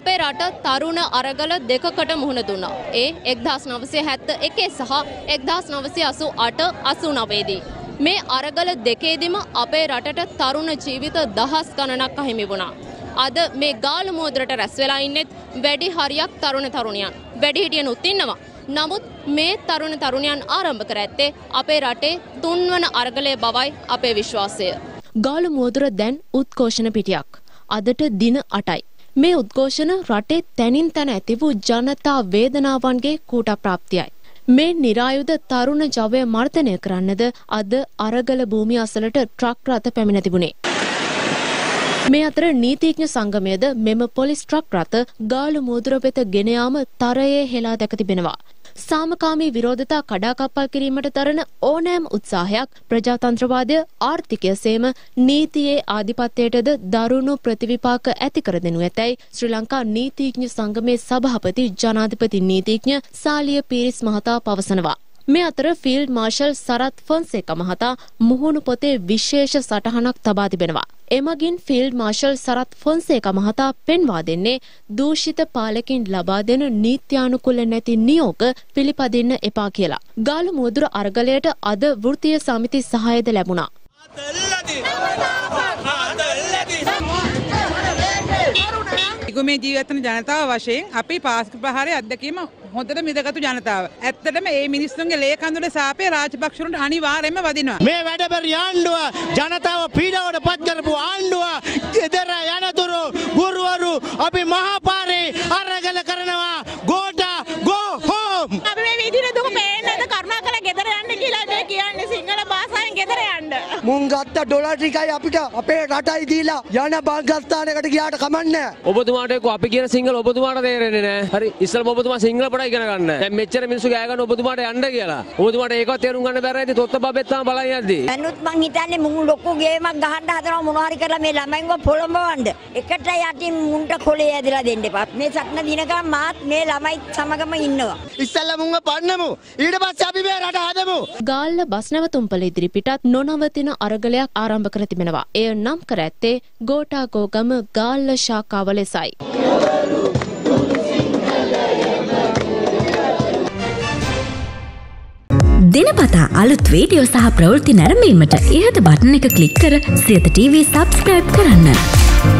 අපේ රට තරුණ අරගල දෙකකට මුහුණ දුන්නා. ඒ එක්දහස් නවසය හැත්ත එකේ සහ එක්දහස් නවසය අසු අට අසු නවේදී. මේ අරගල දෙකේදිම අපේ රටට තරුණ ජීවිත දහස් ගණනක් අහිමි වුණා. අද මේ ගාල මෝදරට රැස් වෙලා ඉන්නෙත් වැඩි හරියක් තරුණ තරුණියන් වැඩිහිටියන් උත්තින්නවා. නමුත් මේ තරුණ තරුණයන් ආරම්භ කර ඇත්තේ අපේ රටේ තුන්වන අර්ගලය බවයි අපේ විශ්වාසය. ගාලු මෝදුර දැන් උත්කෝෂණ පිටියක්. අදට දින අටයි. මේ උද්ඝෝෂණ රටේ තැනින් තැන ඇති වූ ජනතා වේදනාවන්ගේ කූටප්‍රාප්තියයි. මේ નિરાයුධ තරුණ ජවය මර්ධනය කරන්නද අද අරගල භූමිය අසලට ට්‍රක් රථ පැමිණ තිබුණේ. මේ අතර නීතිඥ සංගමයද මෙම පොලිස් ට්‍රක් රථ ගාලු මුදුර වෙත ගෙන යාම තරයේ හෙලා දැක තිබෙනවා. සාමකාමී විරෝධතා කඩාකප්පල් කිරීමට දරන ඕනෑම උත්සාහයක් ප්‍රජාතන්ත්‍රවාදය ආර්ථිකය සේම නීතියේ ආධිපත්‍යයටද දරුණු ප්‍රතිවිපාක ඇති කර දෙනු ඇතැයි ශ්‍රී ලංකා නීතිඥ සංගමේ සභාපති ජනාධිපති නීතිඥ සාලිය පීරිස් මහතා පවසනවා. මේ අතර ෆිල්ඩ් මාර්ෂල් සරත් ෆොන්සේක මහතා මුහුණු පොතේ විශේෂ සටහනක් තබා තිබෙනවා. එමගින් ෆිල්ඩ් මාර්ෂල් සරත් ෆොන්සේක මහතා පෙන්වා දෙන්නේ දූෂිත පාලකින් ලබා දෙන නීත්‍යානුකූල නැති නියෝග පිළිපදින්න එපා කියලා. ගාලු මුවදුර අරගලයට අද වෘත්තීය සමිති සහායද ලැබුණා. නිකුමේ ජීවත්වන ජනතාව වශයෙන් අපි පාස්ක ප්‍රහාරය අත්දැකීම හොඳට මිදගතු ජනතාව. ඇත්තටම ඒ මිනිස්සුන්ගේ ලේකඳුට සාපේ රාජපක්ෂරුන්ට අනිවාර්යයෙන්ම වදිනවා. මේ වැඩබර ආණ්ඩුව ජනතාව පීඩාවට පත් කරපු ආණ්ඩුව මුන් ගත්ත ඩොලර් ටිකයි අපිට අපේ රටයි දීලා යන බංගස්ථානකට ගියාට කමන්නේ. ඔබතුමාට ඒක අපි කියන සිංහල ඔබතුමාට තේරෙන්නේ නැහැ. හරි ඉස්සෙල්ලා ඔබතුමා සිංහල පොඩක් ඉගෙන ගන්න. දැන් මෙච්චර මිනිස්සු ගෑ ගන්න ඔබතුමාට යන්න කියලා. ඔබතුමාට ඒකවත් තේරුම් ගන්න බැරයි ඉතින් තොත්ත බබෙත් තමයි බලන් යද්දී. දැනුත් මං හිතන්නේ මුන් ලොකු ගේමක් ගහන්න හදනවා මොනවා හරි කරලා මේ ළමයින්ව පොළඹවන්න. එකට යටින් මුන්ට කොලේ ඇදලා දෙන්න එපා. මේ සටන දිනකම් මාත් මේ ළමයිත් සමගම ඉන්නවා. ඉස්සෙල්ලා මුන්ව පන්නමු. ඊට පස්සේ අපි මේ රට හදමු. ගාල්ල බස් නැවතුම්පල ඉදිරිපිටත් නොනවතින වන අරගලයක් ආරම්භ කර තිබෙනවා. එය නම් කර ඇත්තේ ගෝඨාගෝගම ගාල්ල ශාඛාව ලෙසයි. දෙනපතා අලුත් වීඩියෝ සහ ප්‍රවෘත්ති නැරඹීමට ඉහත බටන එක ක්ලික් කර සියත TV සබස්ක්‍රයිබ් කරන්න.